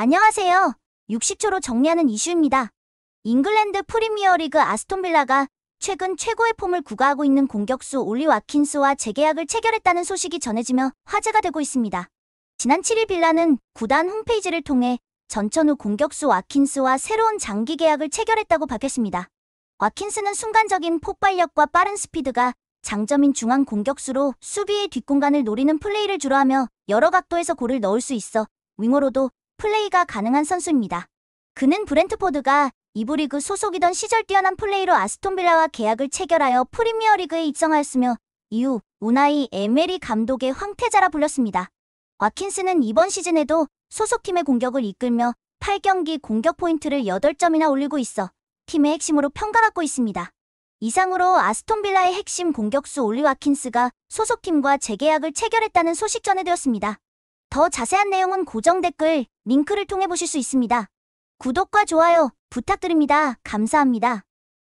안녕하세요. 60초로 정리하는 이슈입니다. 잉글랜드 프리미어리그 아스톤빌라가 최근 최고의 폼을 구가하고 있는 공격수 올리 와킨스와 재계약을 체결했다는 소식이 전해지며 화제가 되고 있습니다. 지난 7일 빌라는 구단 홈페이지를 통해 전천후 공격수 와킨스와 새로운 장기 계약을 체결했다고 밝혔습니다. 와킨스는 순간적인 폭발력과 빠른 스피드가 장점인 중앙 공격수로 수비의 뒷공간을 노리는 플레이를 주로 하며 여러 각도에서 골을 넣을 수 있어 윙어로도 플레이가 가능한 선수입니다. 그는 브렌트포드가 이브 리그 소속이던 시절 뛰어난 플레이로 아스톤빌라와 계약을 체결하여 프리미어리그에 입성하였으며 이후 우나이 에메리 감독의 황태자라 불렸습니다. 와킨스는 이번 시즌에도 소속팀의 공격을 이끌며 8경기 공격 포인트를 8점이나 올리고 있어 팀의 핵심으로 평가받고 있습니다. 이상으로 아스톤빌라의 핵심 공격수 올리 와킨스가 소속팀과 재계약을 체결했다는 소식 전해드렸습니다 더 자세한 내용은 고정 댓글 링크를 통해 보실 수 있습니다. 구독과 좋아요 부탁드립니다. 감사합니다.